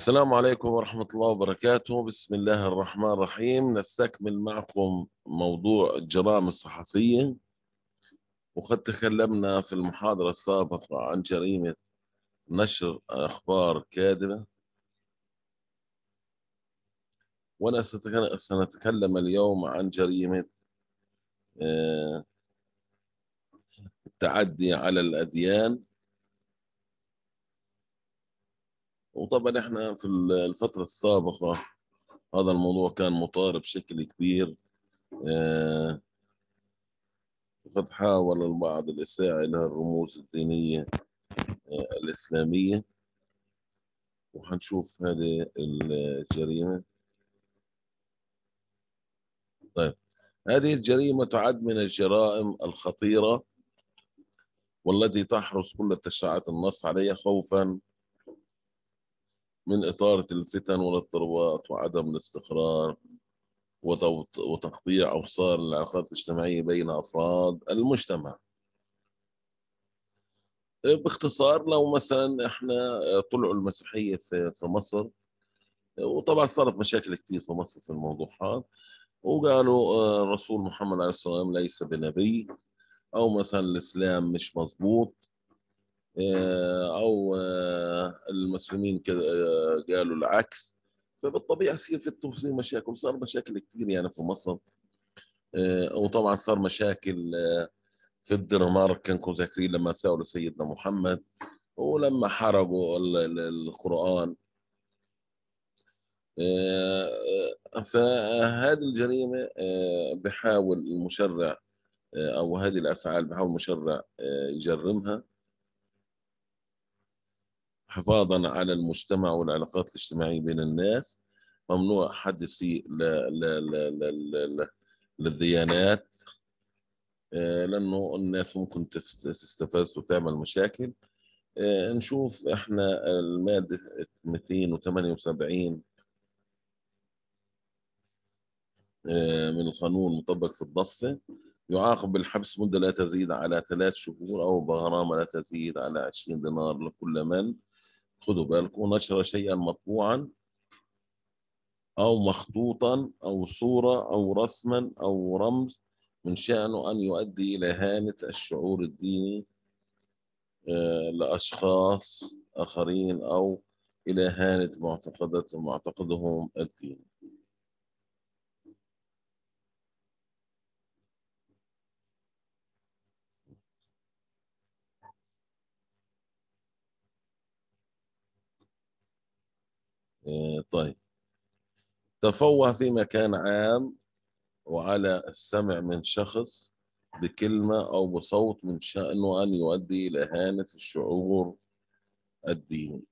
السلام عليكم ورحمة الله وبركاته بسم الله الرحمن الرحيم نستكمل معكم موضوع الجرائم الصحفية وقد تكلمنا في المحاضرة السابقة عن جريمة نشر أخبار كاذبة وأنا سنتكلم اليوم عن جريمة آه، التعدي على الأديان وطبعا احنا في الفترة السابقة هذا الموضوع كان مطار بشكل كبير آه، قد حاول البعض الإساءة إلى الرموز الدينية آه، الإسلامية وحنشوف هذه الجريمة طيب هذه الجريمة تعد من الجرائم الخطيرة والتي تحرص كل التشريعات النص عليها خوفا من إثارة الفتن والاضطرابات وعدم الاستقرار وتقطيع أوصال العلاقات الاجتماعية بين أفراد المجتمع آه، باختصار لو مثلا احنا آه، طلعوا المسيحية في, في مصر آه، وطبعا صارت مشاكل كثير في مصر في الموضوع هذا وقالوا الرسول محمد عليه الصلاة والسلام ليس بنبي أو مثلا الإسلام مش مظبوط آه، او آه، المسلمين آه، قالوا العكس فبالطبيعه يصير في التفصيل مشاكل صار مشاكل كثير يعني في مصر وطبعا صار مشاكل في الدنمارك كانكم ذاكرين لما سالوا سيدنا محمد ولما حرقوا القران فهذه الجريمه بحاول المشرع او هذه الافعال بحاول المشرع يجرمها حفاظا على المجتمع والعلاقات الاجتماعية بين الناس ممنوع حدثي للديانات آه، لأنه الناس ممكن تستفز وتعمل مشاكل آه، نشوف احنا المادة 278 آه، من القانون المطبق في الضفة يعاقب بالحبس مدة لا تزيد على ثلاث شهور أو بغرامة لا تزيد على 20 دينار لكل من خدوا بالكم نشر شيئا مطبوعا أو مخطوطا أو صورة أو رسما أو رمز من شأنه أن يؤدي إلى هانة الشعور الديني آه، لأشخاص آخرين أو إلى هانة معتقداتهم معتقدهم الديني آه، طيب تفوه في مكان عام وعلى السمع من شخص بكلمة أو بصوت من شأنه أن يؤدي إلى هانة الشعور الديني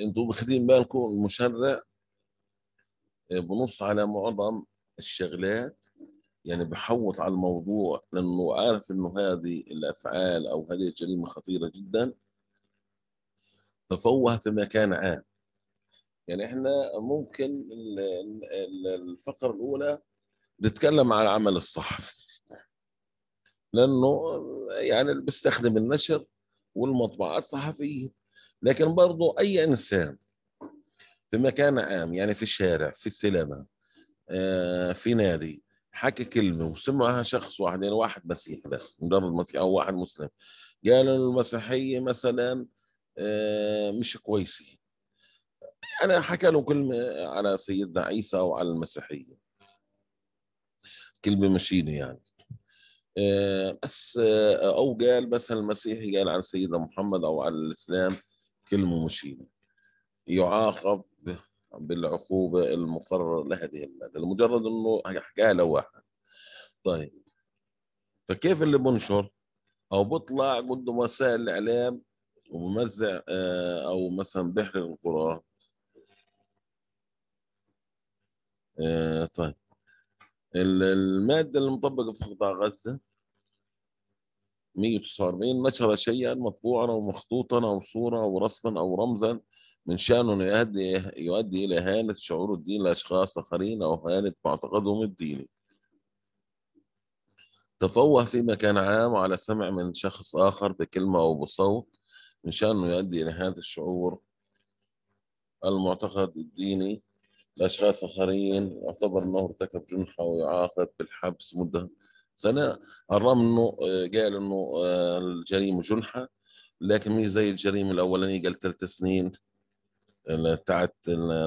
انتم واخدين بالكم المشرع آه، بنص على معظم الشغلات يعني بحوط على الموضوع لانه عارف انه هذه الافعال او هذه الجريمه خطيره جدا تفوه في مكان عام يعني احنا ممكن الفقره الاولى نتكلم على العمل الصحفي لانه يعني بيستخدم النشر والمطبعات صحفيه لكن برضه اي انسان في مكان عام يعني في الشارع في السينما آه، في نادي حكى كلمة وسمعها شخص واحد يعني واحد مسيحي بس مجرد مسيحي أو واحد مسلم قال إنه المسيحية مثلا آه، مش كويسة أنا حكى له كلمة على سيدنا عيسى وعلى المسيحية كلمة مشينة يعني آه، بس أو قال مثلا المسيحي قال عن سيدنا محمد أو على الإسلام كلمة مشينة يعاقب بالعقوبه المقرره لهذه الماده لمجرد انه حكاها لواحد طيب فكيف اللي بنشر او بطلع قد وسائل الاعلام وبمزع آه، او مثلا بحر القرى آه، طيب الماده اللي مطبقه في قطاع غزه 149 نشر شيئا مطبوعا أو مخطوطا أو صورة أو رسما أو رمزا من شأنه يؤدي, يؤدي إلى هالة شعور الدين لأشخاص آخرين أو هالة معتقدهم الديني تفوه في مكان عام على سمع من شخص آخر بكلمة أو بصوت من شأنه يؤدي إلى هذا الشعور المعتقد الديني لأشخاص آخرين يعتبر أنه ارتكب جنحة ويعاقب بالحبس مدة سنه الرغم انه آه، قال انه آه، الجريمه جنحه لكن مش زي الجريمه الاولانيه قال ثلاث سنين بتاعت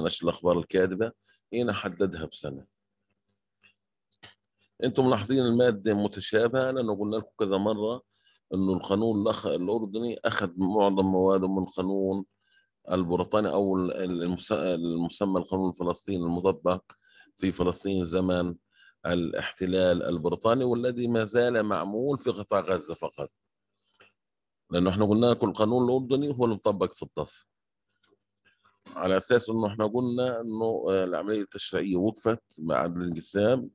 نشر الاخبار الكاذبه هنا حددها بسنه انتم ملاحظين الماده متشابهه لانه قلنا لكم كذا مره انه القانون الأخ... الاردني اخذ معظم مواده من القانون البريطاني او المسمى القانون الفلسطيني المطبق في فلسطين زمان الاحتلال البريطاني والذي ما زال معمول في قطاع غزة فقط لأنه احنا قلنا لكم القانون الأردني هو اللي مطبق في الضفة على أساس أنه احنا قلنا أنه العملية التشريعية وقفت بعد الانقسام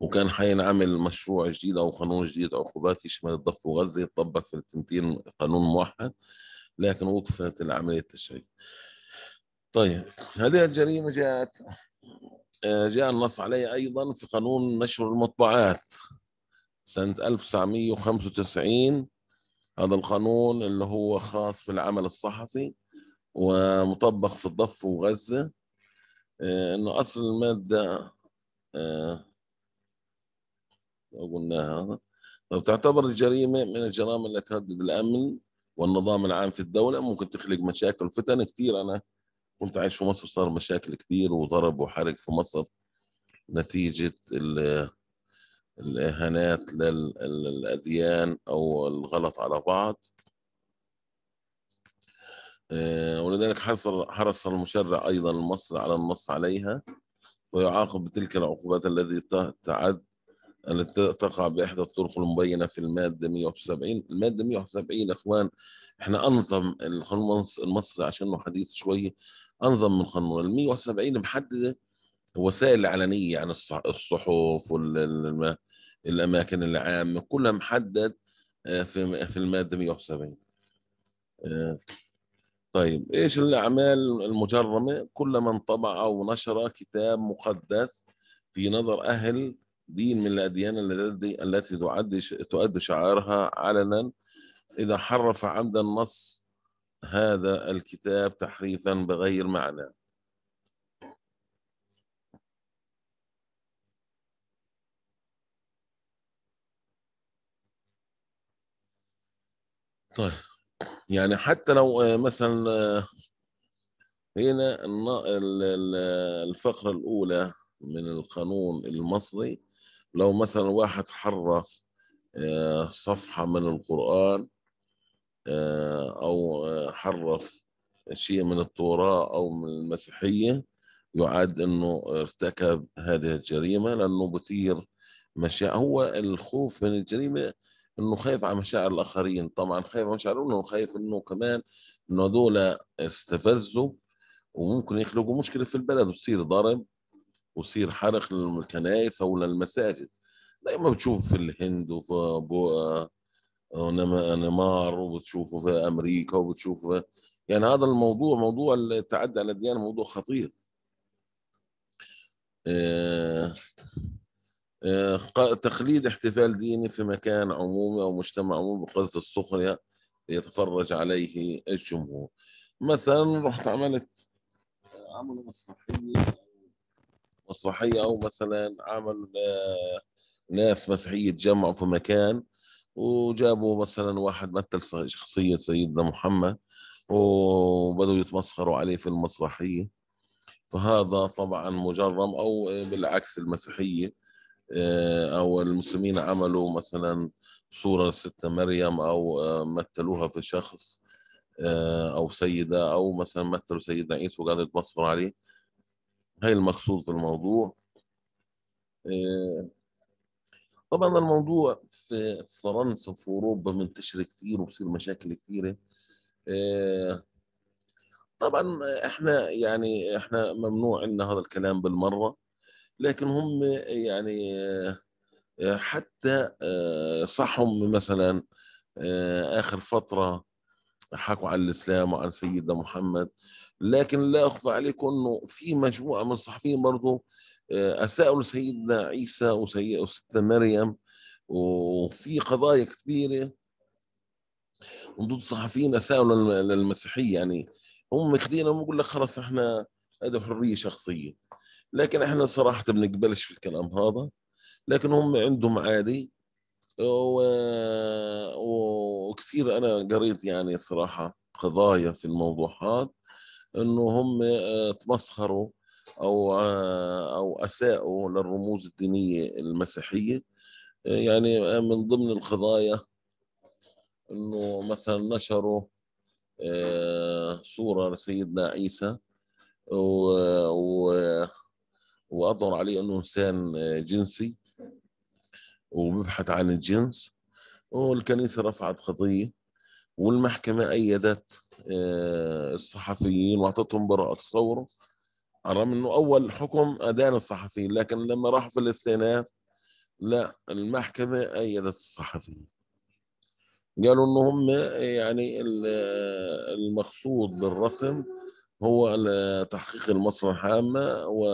وكان حينعمل مشروع جديد او قانون جديد عقوبات يشمل الضفه وغزه يطبق في التنتين قانون موحد لكن وقفت العمليه التشريعيه. طيب هذه الجريمه جاءت آه، جاء النص عليه أيضا في قانون نشر المطبعات سنة 1995 هذا القانون اللي هو خاص بالعمل الصحفي ومطبق في الضفة وغزة آه، انه اصل المادة آه، قلناها هذا تعتبر الجريمة من الجرائم التي تهدد الأمن والنظام العام في الدولة ممكن تخلق مشاكل وفتن كثير أنا كنت عايش في مصر صار مشاكل كثير وضرب وحرق في مصر نتيجة الإهانات للأديان أو الغلط على بعض آه، ولذلك حصل حرص المشرع أيضا المصر على النص عليها ويعاقب بتلك العقوبات التي تعد التي تقع بإحدى الطرق المبينة في المادة 171 المادة 171 يا إخوان إحنا أنظم المصري عشان حديث شوية انظم من قانون ال 171 محدده وسائل الإعلانية عن الصحف والأماكن العامة كلها محدد آه، في في المادة 170 آه، طيب إيش الأعمال المجرمة كل من طبع أو نشر كتاب مقدس في نظر أهل دين من الأديان التي التي تعد شعارها علنا إذا حرف عمدا النص هذا الكتاب تحريفا بغير معنى طيب يعني حتى لو آه، مثلا آه، هنا الفقرة الأولى من القانون المصري لو مثلا واحد حرف آه، صفحة من القرآن آه، أو آه، حرف شيء من التوراة أو من المسيحية يعد أنه ارتكب هذه الجريمة لأنه بثير مشاعر هو الخوف من الجريمة انه خايف على مشاعر الاخرين طبعا خايف على مشاعرهم خايف انه كمان انه دولة استفزوا وممكن يخلقوا مشكله في البلد وتصير ضرب وصير حرق للكنائس او للمساجد دائما بتشوف في الهند وفي نمار وبتشوفه في امريكا وبتشوفه يعني هذا الموضوع موضوع التعدي على الديانه موضوع خطير آه، آه، تخليد احتفال ديني في مكان عمومي او مجتمع عمومي بقصد السخريه ليتفرج عليه الجمهور مثلا رحت عملت عملوا مسرحيه مسرحيه او مثلا عمل آه، ناس مسيحيه تجمعوا في مكان وجابوا مثلا واحد مثل شخصية سيدنا محمد وبدوا يتمسخروا عليه في المسرحية فهذا طبعا مجرم أو بالعكس المسيحية آه، أو المسلمين عملوا مثلا صورة لستنا مريم أو آه، مثلوها في شخص آه، أو سيدة أو مثلا مثلوا سيدنا عيسى وقعدوا يتمسخروا عليه هاي المقصود في الموضوع طبعا الموضوع في فرنسا وفي اوروبا منتشر كثير وبصير مشاكل كثيره آه، طبعا احنا يعني احنا ممنوع ان هذا الكلام بالمره لكن هم يعني آه، حتى آه، صحهم مثلا اخر فتره حكوا عن الاسلام وعن سيدنا محمد لكن لا اخفى عليكم انه في مجموعه من الصحفيين برضه آه، اساءوا لسيدنا عيسى وسيدنا مريم وفي قضايا كثيرة وضد صحفيين اساءوا للمسيحيه يعني هم ماخذينهم بقول لك خلص احنا هذا حريه شخصيه لكن احنا صراحه بنقبلش في الكلام هذا لكن هم عندهم عادي و... وكثير انا قريت يعني صراحه قضايا في الموضوع هذا انه هم آه، تمسخروا او او اساءوا للرموز الدينيه المسيحيه يعني من ضمن القضايا انه مثلا نشروا صوره لسيدنا عيسى و, و... واظهر عليه انه انسان جنسي وبيبحث عن الجنس والكنيسه رفعت قضيه والمحكمه ايدت الصحفيين واعطتهم براءه تصوره رغم انه اول حكم ادان الصحفيين لكن لما راح في الاستئناف لا المحكمه ايدت الصحفيين قالوا ان هم يعني المقصود بالرسم هو تحقيق المصلحه العامه و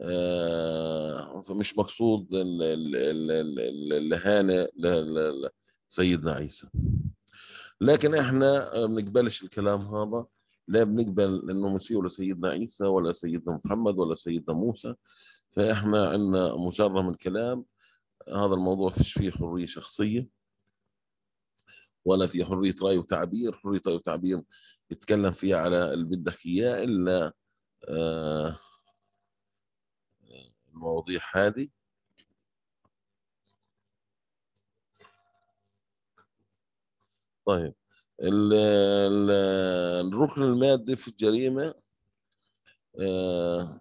آه، مش مقصود الاهانه لسيدنا عيسى لكن احنا ما بنقبلش الكلام هذا لا بنقبل انه نسيء لسيدنا عيسى ولا سيدنا محمد ولا سيدنا موسى فاحنا عندنا مجرم الكلام هذا الموضوع فيش فيه حريه شخصيه ولا في حريه راي وتعبير حريه راي وتعبير يتكلم فيها على اللي بدك اياه الا آه، المواضيع هذه طيب الركن المادي في الجريمة آه،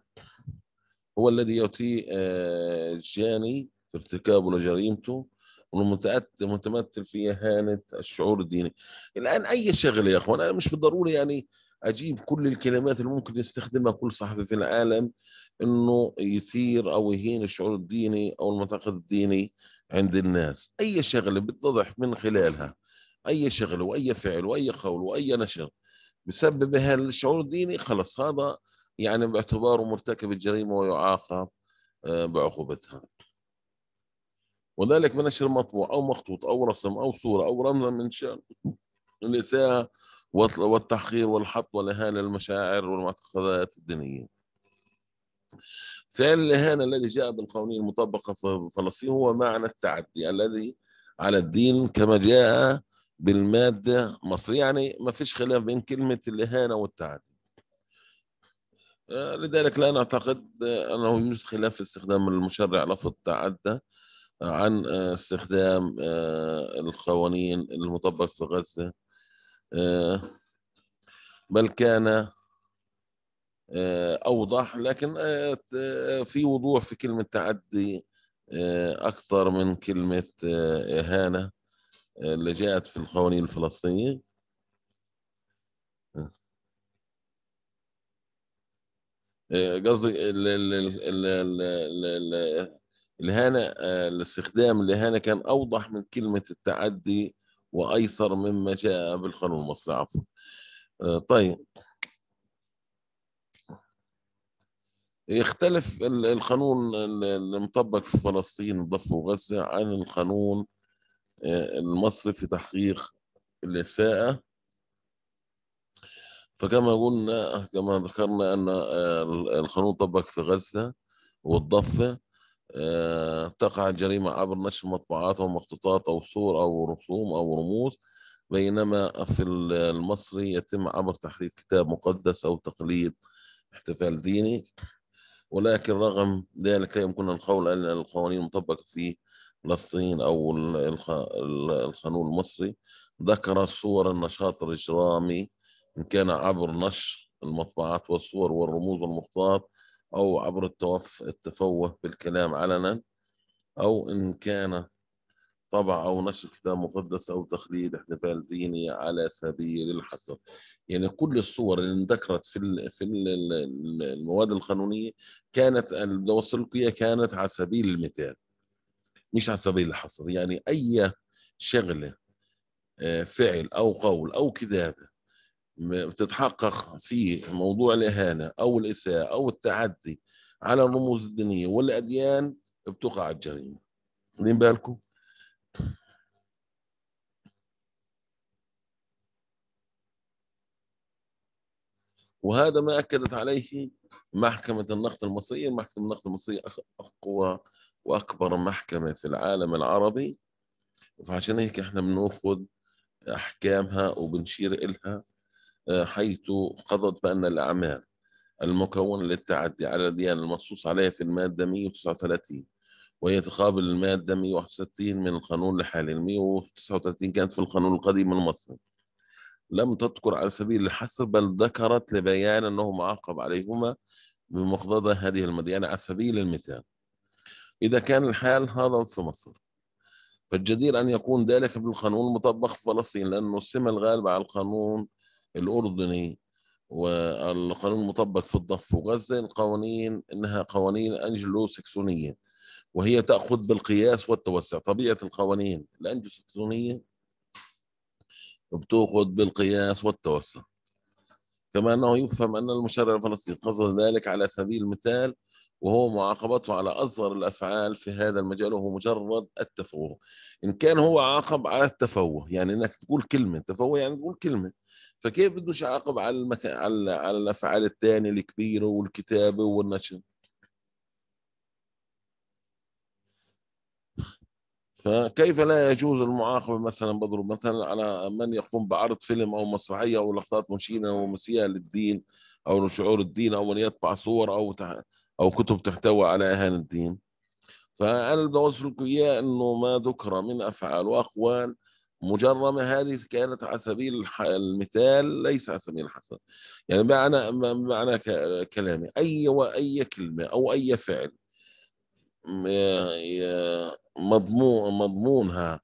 هو الذي يعطي الجاني آه، في ارتكابه لجريمته متمثل في إهانة الشعور الديني الآن أي شغلة يا أخوان أنا مش بالضرورة يعني أجيب كل الكلمات اللي ممكن يستخدمها كل صحفي في العالم إنه يثير أو يهين الشعور الديني أو المعتقد الديني عند الناس أي شغلة بتضح من خلالها اي شغل واي فعل واي قول واي نشر بسبب الشعور الديني خلص هذا يعني باعتباره مرتكب الجريمه ويعاقب آه، بعقوبتها وذلك بنشر مطبوع او مخطوط او رسم او صوره او رمز من شان الاساءه والتحقير والحط والاهانه للمشاعر والمعتقدات الدينيه. فعل الاهانه الذي جاء بالقوانين المطبقه في فلسطين هو معنى التعدي الذي على الدين كما جاء بالمادة مصر يعني ما فيش خلاف بين كلمة الإهانة والتعدي آه، لذلك لا نعتقد آه، أنه يوجد خلاف في استخدام المشرع لفظ تعدى آه، عن استخدام القوانين المطبق في غزة بل كان أوضح لكن في وضوح في كلمة تعدي أكثر من كلمة إهانة اللي جاءت في القوانين الفلسطينية آه، قصدي الإهانة آه، الاستخدام الإهانة كان أوضح من كلمة التعدي وأيسر مما جاء بالقانون المصري عفوا آه، طيب يختلف القانون المطبق في فلسطين الضفه وغزة عن القانون المصري في تحقيق الإساءة فكما قلنا كما ذكرنا أن آه، القانون طبق في غزة والضفة آه، تقع الجريمة عبر نشر مطبوعات أو مخطوطات أو صور أو رسوم أو رموز بينما في المصري يتم عبر تحريف كتاب مقدس أو تقليد احتفال ديني ولكن رغم ذلك لا يمكننا القول أن القوانين مطبقة في فلسطين أو القانون المصري ذكر صور النشاط الإجرامي إن كان عبر نشر المطبعات والصور والرموز والمخطوطات أو عبر التوف التفوه بالكلام علنا أو إن كان طبع أو نشر كتاب مقدس أو تخليد احتفال ديني على سبيل الحصر يعني كل الصور اللي ذكرت في في المواد القانونية كانت المتوسلقية كانت على سبيل المثال مش على سبيل الحصر يعني اي شغله آه، فعل او قول او كذابه بتتحقق في موضوع الاهانه او الاساءه او التعدي على الرموز الدينيه والاديان بتقع الجريمه خدين بالكم وهذا ما اكدت عليه محكمه النقد المصريه محكمه النقد المصريه اقوى واكبر محكمه في العالم العربي فعشان هيك احنا بناخذ احكامها وبنشير الها آه، حيث قضت بان الاعمال المكونه للتعدي على الديانه المنصوص عليها في الماده 139 وهي تقابل الماده 161 من القانون الحالي 139 كانت في القانون القديم المصري لم تذكر على سبيل الحصر بل ذكرت لبيان انه معاقب عليهما بمقتضى هذه المديانه يعني على سبيل المثال إذا كان الحال هذا في مصر فالجدير أن يكون ذلك بالقانون المطبق في فلسطين لأنه السمة الغالبة على القانون الأردني والقانون المطبق في الضفة وغزة القوانين إنها قوانين أنجلو سكسونية وهي تأخذ بالقياس والتوسع طبيعة القوانين الأنجلو سكسونية بتأخذ بالقياس والتوسع كما أنه يفهم أن المشرع الفلسطيني قصد ذلك على سبيل المثال وهو معاقبته على أصغر الأفعال في هذا المجال وهو مجرد التفوه إن كان هو عاقب على التفوه يعني إنك تقول كلمة تفوه يعني تقول كلمة فكيف بدوش يعاقب على المك... على على الأفعال الثانية الكبيرة والكتابة والنشر فكيف لا يجوز المعاقبة مثلا بضرب مثلا على من يقوم بعرض فيلم أو مسرحية أو لقطات مشينة ومسيئة للدين أو لشعور الدين أو من يطبع صور أو أو كتب تحتوي على إهانة الدين فأنا اللي اوصف لكم إياه إنه ما ذكر من أفعال وأقوال مجرمة هذه كانت على سبيل المثال ليس على سبيل الحسن يعني معنى معنى كلامي أي وأي كلمة أو أي فعل مضمون مضمونها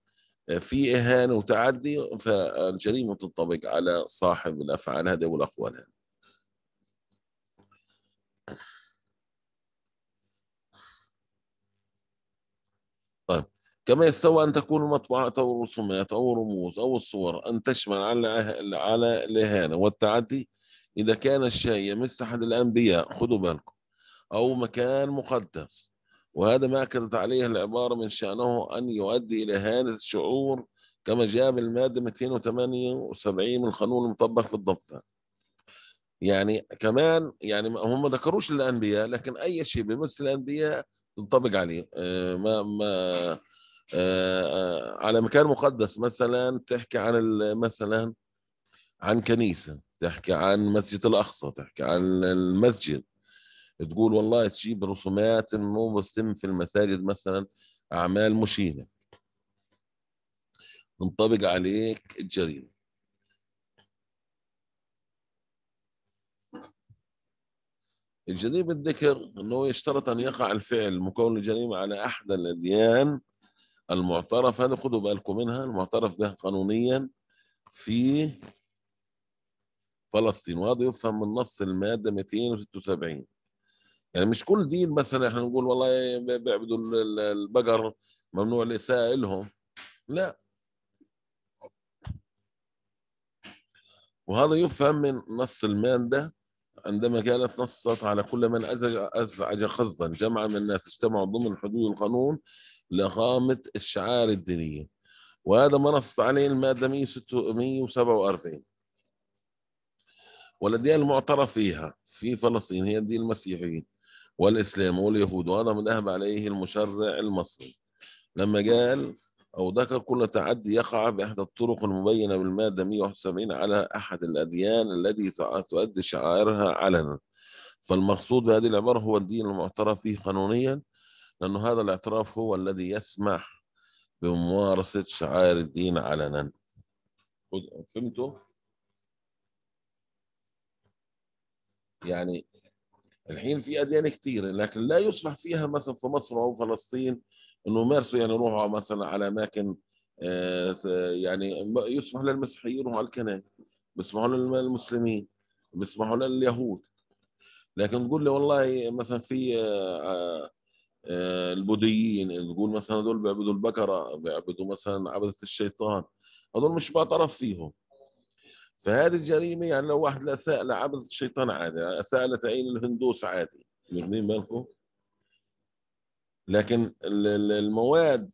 في إهانة وتعدي فالجريمة تنطبق على صاحب الأفعال هذه والأقوال هذه كما يستوى أن تكون المطبوعات أو الرسومات أو الرموز أو الصور أن تشمل على أه-، على الإهانة والتعدي إذا كان الشيء يمس أحد الأنبياء خذوا بالكم أو مكان مقدس وهذا ما أكدت عليه العبارة من شأنه أن يؤدي إلى إهانة الشعور كما جاء بالمادة 278 من القانون المطبق في الضفة يعني كمان يعني هم ما ذكروش الأنبياء لكن أي شيء بيمس الأنبياء تنطبق عليه آه، ما ما آه، آه، على مكان مقدس مثلا تحكي عن مثلا عن كنيسة تحكي عن مسجد الأقصى تحكي عن المسجد تقول والله تجيب رسومات انه بتتم في المساجد مثلا اعمال مشينه تنطبق عليك الجريمه الجدير بالذكر انه يشترط ان يقع الفعل مكون الجريمه على احدى الاديان المعترف هذا خدوا بالكم منها المعترف ده قانونيا في فلسطين وهذا يفهم من نص الماده 276 يعني مش كل دين مثلا احنا نقول والله بيعبدوا البقر ممنوع الاساءه لهم لا وهذا يفهم من نص الماده عندما كانت نصت على كل من ازعج قصدا جمع من الناس اجتمعوا ضمن حدود القانون لإقامة الشعائر الدينية وهذا ما نصت عليه المادة 147 والأديان المعترف فيها في فلسطين هي الدين المسيحي والإسلام واليهود وهذا ما ذهب عليه المشرع المصري لما قال أو ذكر كل تعدي يقع بإحدى الطرق المبينة بالمادة 171 على أحد الأديان التي تؤدي شعائرها علنا فالمقصود بهذه العبارة هو الدين المعترف فيه قانونيا لأنه هذا الاعتراف هو الذي يسمح بممارسة شعائر الدين علنا فهمتوا؟ يعني الحين في أديان كثيرة لكن لا يسمح فيها مثلا في مصر أو فلسطين أنه يمارسوا يعني يروحوا مثلا على أماكن آه، يعني يسمح للمسيحيين يروحوا على الكنائس بيسمحوا للمسلمين بيسمحوا لليهود لكن تقول لي والله مثلا في آه، آه، آه، البوذيين نقول مثلا هذول بيعبدوا البقره بيعبدوا مثلا عبده الشيطان هذول مش بعترف فيهم فهذه الجريمه يعني لو واحد اساء لعبده الشيطان عادي اساء يعني لتعيين الهندوس عادي واخدين بالكم لكن المواد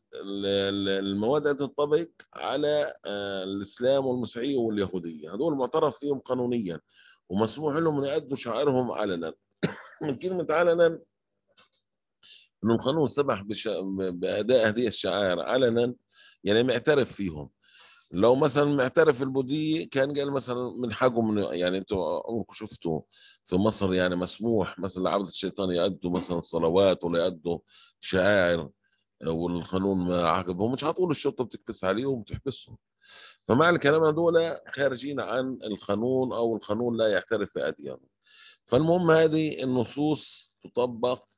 المواد تنطبق على آه، الاسلام والمسيحيه واليهوديه هذول معترف فيهم قانونيا ومسموح لهم ان يؤدوا شعائرهم علنا كلمه علنا انه القانون سمح بش... باداء هذه الشعائر علنا يعني معترف فيهم لو مثلا معترف البودية كان قال مثلا من حقه من يعني انتم عمركم شفتوا في مصر يعني مسموح مثلا لعبد الشيطان يأدوا مثلا صلوات ولا يأدوا شعائر والقانون ما عاقبهم مش على طول الشرطه بتكبس عليهم وبتحبسهم فمع الكلام هذول خارجين عن القانون او القانون لا يعترف باديانهم فالمهم هذه النصوص تطبق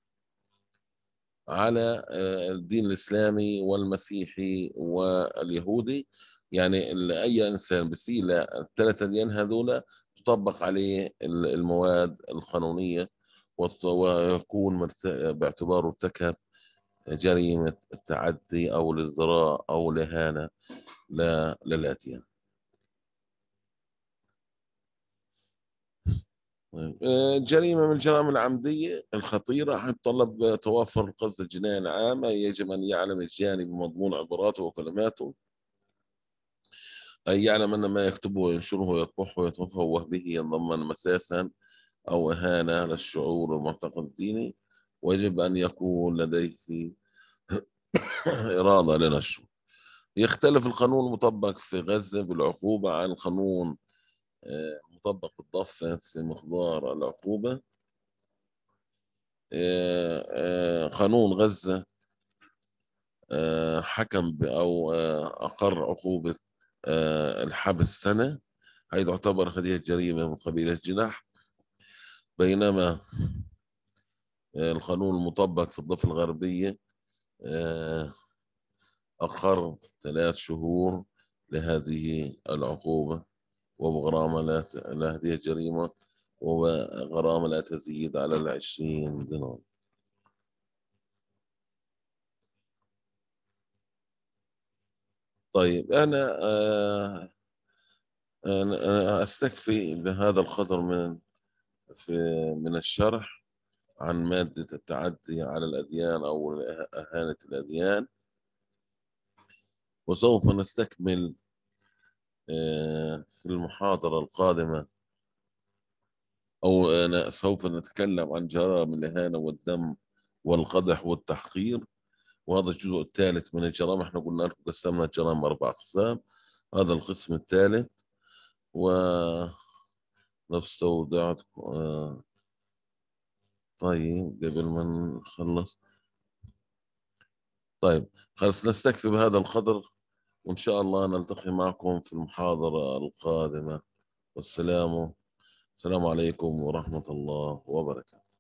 على آه، الدين الإسلامي والمسيحي واليهودي يعني أي إنسان بسيء الثلاث أديان هذولا تطبق عليه المواد القانونية ويكون باعتباره ارتكب جريمة التعدي أو الازدراء أو الإهانة للأديان طيب. آه، جريمة من الجرائم العمدية الخطيرة تتطلب توافر القصد الجنائي العامة يجب أن يعلم الجاني بمضمون عباراته وكلماته أن يعلم أن ما يكتبه وينشره ويطبخه ويتفوه به يتضمن مساسا أو إهانة للشعور والمعتقد الديني ويجب أن يكون لديه إرادة لنشره يختلف القانون المطبق في غزة بالعقوبة عن القانون آه، تطبق الضفة في مقدار العقوبة قانون آه، آه، غزة آه، حكم أو أقر عقوبة الحبس سنة هي تعتبر هذه جريمة من قبيل الجناح بينما القانون المطبق في الضفة الغربية أقر ثلاث شهور لهذه العقوبة وبغرامة لا لا هدية جريمة وغرامة لا تزيد على العشرين دينار طيب أنا آه، آه، أنا أستكفي بهذا القدر من في من الشرح عن مادة التعدي على الأديان أو أهانة الأديان وسوف نستكمل في المحاضرة القادمة أو سوف نتكلم عن جرائم الإهانة والدم والقدح والتحقير وهذا الجزء الثالث من الجرائم احنا قلنا لكم قسمنا الجرائم أربع أقسام هذا القسم الثالث و نستودعكم طيب قبل ما نخلص طيب خلص نستكفي بهذا القدر وإن شاء الله نلتقي معكم في المحاضرة القادمة والسلام السلام عليكم ورحمة الله وبركاته